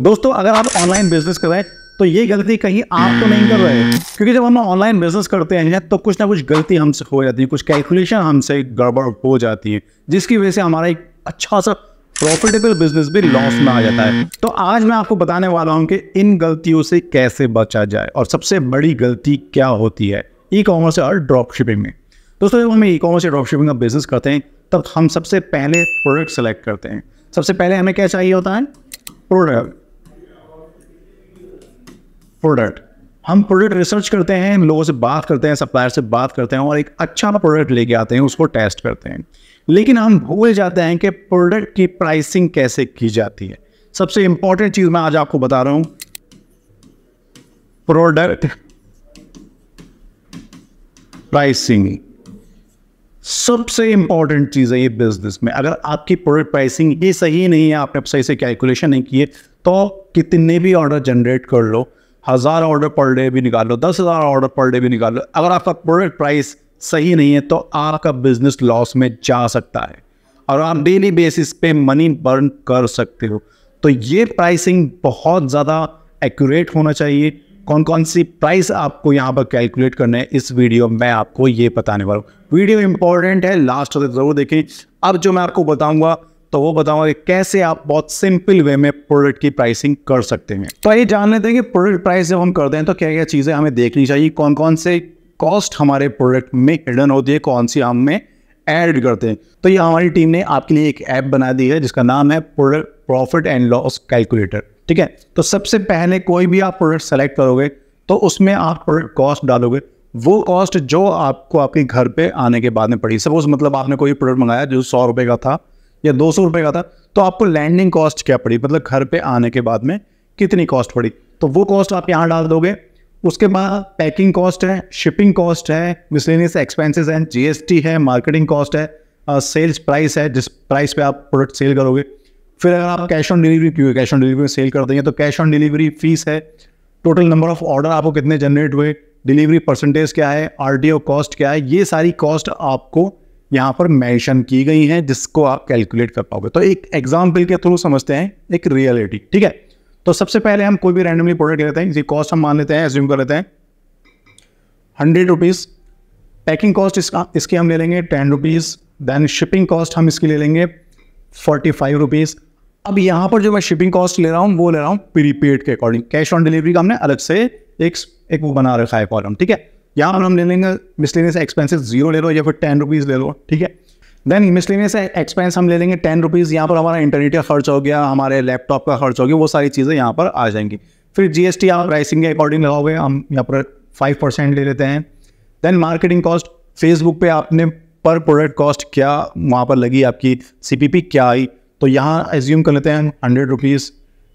दोस्तों अगर आप ऑनलाइन बिजनेस कर रहे हैं तो ये गलती कहीं आप तो नहीं कर रहे हैं क्योंकि जब हम ऑनलाइन बिजनेस करते हैं तो कुछ ना कुछ गलती हमसे हो जाती है कुछ कैलकुलेशन हमसे गड़बड़ हो जाती है जिसकी वजह से हमारा एक अच्छा सा प्रॉफिटेबल बिजनेस भी लॉस में आ जाता है तो आज मैं आपको बताने वाला हूँ कि इन गलतियों से कैसे बचा जाए और सबसे बड़ी गलती क्या होती है ई कॉमर्स और ड्रॉप शिपिंग में दोस्तों जब हम ई कॉमर्स या ड्रॉप शिपिंग का बिजनेस करते हैं तब हम सबसे पहले प्रोडक्ट सेलेक्ट करते हैं सबसे पहले हमें क्या चाहिए होता है प्रोडक्ट प्रोडक्ट हम प्रोडक्ट रिसर्च करते हैं लोगों से बात करते हैं सप्लायर से बात करते हैं और एक अच्छा प्रोडक्ट लेके आते हैं उसको टेस्ट करते हैं लेकिन हम भूल जाते हैं कि प्रोडक्ट की प्राइसिंग कैसे की जाती है सबसे इंपॉर्टेंट चीज़ मैं आज आपको बता रहा हूं प्रोडक्ट प्राइसिंग सबसे इंपॉर्टेंट चीज़ है ये बिजनेस में अगर आपकी प्रोडक्ट प्राइसिंग ये सही नहीं है आपने सही से कैलकुलेशन नहीं किए तो कितने भी ऑर्डर जनरेट कर लो हज़ार ऑर्डर पर डे भी निकाल लो दस हज़ार ऑर्डर पर डे भी निकाल लो अगर आपका प्रोडक्ट प्राइस सही नहीं है तो आपका बिजनेस लॉस में जा सकता है और आप डेली बेसिस पे मनी बर्न कर सकते हो तो ये प्राइसिंग बहुत ज़्यादा एक्यूरेट होना चाहिए कौन कौन सी प्राइस आपको यहाँ पर कैलकुलेट करना है इस वीडियो में आपको ये बताने वाला हूँ वीडियो इंपॉर्टेंट है लास्ट तक ज़रूर देखें अब जो मैं आपको बताऊँगा तो वो बताऊंगा कैसे आप बहुत सिंपल वे में प्रोडक्ट की प्राइसिंग कर सकते हैं तो ये जान लेते हैं कि प्रोडक्ट प्राइस जब हम करते हैं तो क्या क्या चीज़ें हमें देखनी चाहिए कौन कौन से कॉस्ट हमारे प्रोडक्ट में हिडन होती है कौन सी हम में ऐड करते हैं तो ये हमारी टीम ने आपके लिए एक ऐप बना दी है जिसका नाम है product profit and loss calculator ठीक है तो सबसे पहले कोई भी आप प्रोडक्ट सेलेक्ट करोगे तो उसमें आप प्रोडक्ट कॉस्ट डालोगे वो कॉस्ट जो आपको आपके घर पे आने के बाद में पड़ी सपोज मतलब आपने कोई प्रोडक्ट मंगाया जो सौ रुपये का था या दो सौ का था तो आपको लैंडिंग कॉस्ट क्या पड़ी मतलब घर पर आने के बाद में कितनी कॉस्ट पड़ी तो वो कॉस्ट आप यहाँ डाल दोगे उसके बाद पैकिंग कॉस्ट है शिपिंग कॉस्ट है मिसलेनियस एक्सपेंसेस हैं जीएसटी है मार्केटिंग कॉस्ट है सेल्स uh, प्राइस है जिस प्राइस पे आप प्रोडक्ट सेल करोगे फिर अगर आप कैश ऑन डिलीवरी क्यों कैश ऑन डिलीवरी में सेल कर देंगे तो कैश ऑन डिलीवरी फीस है टोटल नंबर ऑफ ऑर्डर आपको कितने जनरेट हुए डिलीवरी परसेंटेज क्या है आर कॉस्ट क्या है ये सारी कॉस्ट आपको यहाँ पर मेंशन की गई हैं जिसको आप कैलकुलेट कर पाओगे तो एक एग्जाम्पल के थ्रू समझते हैं एक रियलिटी ठीक है तो सबसे पहले हम कोई भी रैंडमली प्रोडक्ट लेते हैं इसी कॉस्ट हम मान लेते हैं एज्यूम कर लेते हैं हंड्रेड रुपीज़ पैकिंग कॉस्ट इसका इसकी हम ले लेंगे ten rupees then shipping cost हम इसकी ले लेंगे फोर्टी फाइव रुपीज़ अब यहाँ पर जो मैं शिपिंग कॉस्ट ले रहा हूँ वो ले रहा हूँ प्रीपेड के अकॉर्डिंग कैश ऑन डिलीवरी का हमने अलग से एक एक वो बना रखा है कॉलम ठीक है यहाँ पर हम ले लेंगे मिसलिनियस एक्सपेंसेस जीरो ले लो या फिर टेन रुपीज़ ले लो ठीक है देन मिसलिनियस एक्सपेंस हम ले लेंगे टेन रुपीज़ यहाँ पर हमारा इंटरनेट का खर्च हो गया हमारे लैपटॉप का खर्च हो गया वो सारी चीज़ें यहाँ पर आ जाएंगी फिर टी आप प्राइसिंग के अकॉर्डिंग लगाओगे हम यहाँ पर फाइव परसेंट ले लेते हैं देन मार्केटिंग कॉस्ट फेसबुक पे आपने पर प्रोडक्ट कॉस्ट क्या वहाँ पर लगी आपकी पी क्या आई तो यहाँ एज्यूम कर लेते हैं हंड्रेड रुपीज़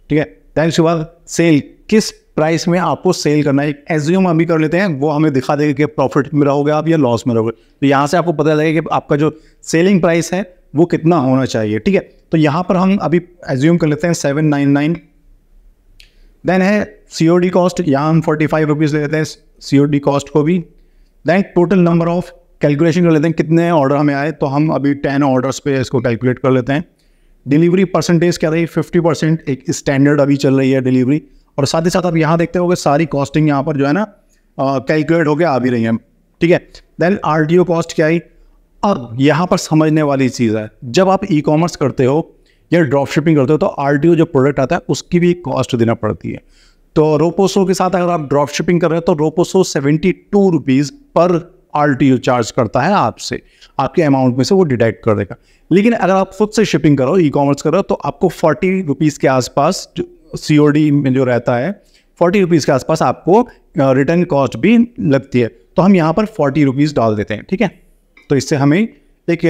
ठीक है देन उसके बाद सेल किस प्राइस में आपको सेल करना है एज्यूम अभी कर लेते हैं वो हमें दिखा देगा कि प्रॉफिट में रहोगे आप या लॉस में रहोगे तो यहाँ से आपको पता लगेगा कि आपका जो सेलिंग प्राइस है वो कितना होना चाहिए ठीक है तो यहाँ पर हम अभी एज्यूम कर लेते हैं सेवन नाइन नाइन देन है सी ओ डी कॉस्ट यहाँ हम फोर्टी फाइव रुपीज़ ले लेते हैं सी ओ डी कॉस्ट को भी then total number of calculation कर लेते हैं कितने ऑर्डर हमें आए तो हम अभी टेन ऑर्डर्स पे इसको कैलकुलेट कर लेते हैं डिलीवरी परसेंटेज क्या रही फिफ्टी परसेंट एक स्टैंडर्ड अभी चल रही है डिलीवरी और साथ ही साथ आप यहाँ देखते हो सारी कॉस्टिंग यहाँ पर जो है ना कैलकुलेट होकर आ भी रही है ठीक है देन आर कॉस्ट क्या आई अब यहाँ पर समझने वाली चीज़ है जब आप ई कॉमर्स करते हो या ड्रॉप शिपिंग करते हो तो आर जो प्रोडक्ट आता है उसकी भी कॉस्ट देना पड़ती है तो रोपोसो के साथ अगर आप ड्रॉप शिपिंग कर रहे हो तो रोपोसो सेवेंटी टू रुपीज़ पर आर चार्ज करता है आपसे आपके अमाउंट में से वो डिडेक्ट कर देगा लेकिन अगर आप खुद से शिपिंग करो ई कॉमर्स करो तो आपको फोर्टी रुपीज़ के आसपास सी में जो रहता है फोर्टी रुपीज़ के आसपास आपको रिटर्न कॉस्ट भी लगती है तो हम यहाँ पर फोर्टी रुपीज़ डाल देते हैं ठीक है तो इससे हमें एक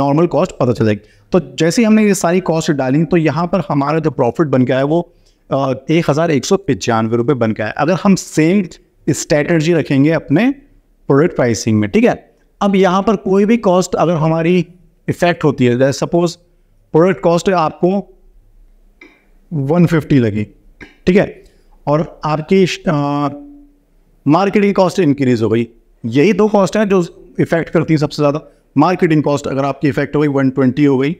नॉर्मल कॉस्ट पता चलेगी तो जैसे ही हमने ये सारी कॉस्ट डाली तो यहाँ पर हमारा जो प्रॉफिट बन गया है वो एक हज़ार एक सौ पचानवे रुपये बन गया है अगर हम सेम स्ट्रेटर्जी रखेंगे अपने प्रोडक्ट प्राइसिंग में ठीक है अब यहाँ पर कोई भी कॉस्ट अगर हमारी इफेक्ट होती है जैसे सपोज प्रोडक्ट कॉस्ट आपको 150 लगी ठीक है और आपकी मार्केटिंग कॉस्ट इंक्रीज हो गई यही दो कॉस्ट हैं जो इफेक्ट करती हैं सबसे ज़्यादा मार्केटिंग कॉस्ट अगर आपकी इफेक्ट हो गई 120 हो गई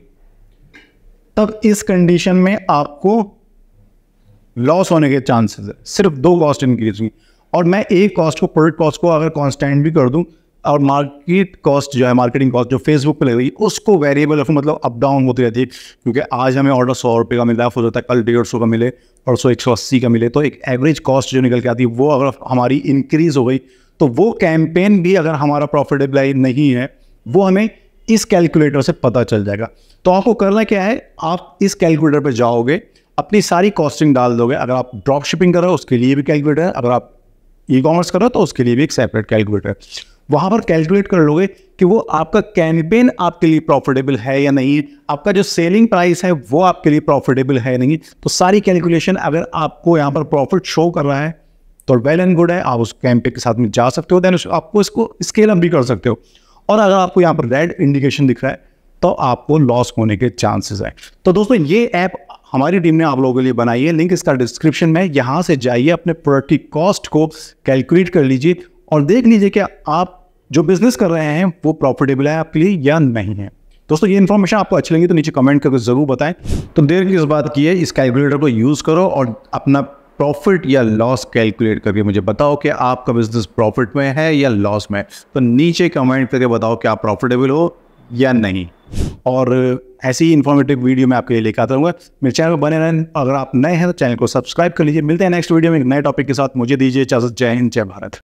तब इस कंडीशन में आपको लॉस होने के चांसेस है सिर्फ दो कॉस्ट इंक्रीज हुई और मैं एक कॉस्ट को प्रोडक्ट कॉस्ट को अगर कॉन्स्टेंट भी कर दूँ और मार्केट कॉस्ट जो है मार्केटिंग कॉस्ट जो फेसबुक पे लग रही है उसको वेरिएबल ऑफ मतलब अप डाउन होती रहती है क्योंकि आज हमें ऑर्डर सौ रुपये का मिल रहा है हो जाता है कल डेढ़ सौ का मिले और सौ एक सौ अस्सी का मिले तो एक एवरेज कॉस्ट जो निकल के आती है वो अगर हमारी इंक्रीज़ हो गई तो वो कैंपेन भी अगर हमारा प्रॉफिटेबल नहीं है वो हमें इस कैलकुलेटर से पता चल जाएगा तो आपको करना क्या है आप इस कैलकुलेटर पर जाओगे अपनी सारी कॉस्टिंग डाल दोगे अगर आप ड्रॉप शिपिंग कर रहे हो उसके लिए भी कैलकुलेटर है अगर आप ई कॉमर्स कर रहे हो तो उसके लिए भी एक सेपरेट कैलकुलेटर है वहां पर कैलकुलेट कर लोगे कि वो आपका कैंपेन आपके लिए प्रॉफिटेबल है या नहीं आपका जो सेलिंग प्राइस है वो आपके लिए प्रॉफिटेबल है नहीं तो सारी कैलकुलेशन अगर आपको यहाँ पर प्रॉफिट शो कर रहा है तो वेल एंड गुड है आप उस कैंपेन के साथ में जा सकते हो देन आपको इसको स्केल अप भी कर सकते हो और अगर आपको यहाँ पर रेड इंडिकेशन दिख रहा है तो आपको लॉस होने के चांसेस हैं तो दोस्तों ये ऐप हमारी टीम ने आप लोगों के लिए बनाई है लिंक इसका डिस्क्रिप्शन में यहाँ से जाइए अपने प्रोडक्ट की कॉस्ट को कैलकुलेट कर लीजिए और देख लीजिए कि आप जो बिजनेस कर रहे हैं वो प्रॉफिटेबल है आपके लिए या नहीं है दोस्तों ये इन्फॉर्मेशन आपको अच्छी लगी तो नीचे कमेंट करके जरूर बताएं तो देर किस बात की है इस कैलकुलेटर को यूज़ करो और अपना प्रॉफिट या लॉस कैलकुलेट करके मुझे बताओ कि आपका बिजनेस प्रॉफिट में है या लॉस में तो नीचे कमेंट करके बताओ कि आप प्रॉफिटेबल हो या नहीं और ऐसी ही इन्फॉर्मेटिव वीडियो मैं आपके लिए लेकर आता रहूँगा मेरे चैनल पर बने रहें अगर आप नए हैं तो चैनल को सब्सक्राइब कर लीजिए मिलते हैं नेक्स्ट वीडियो में एक नए टॉपिक के साथ मुझे दीजिए इजाजत जय हिंद जय भारत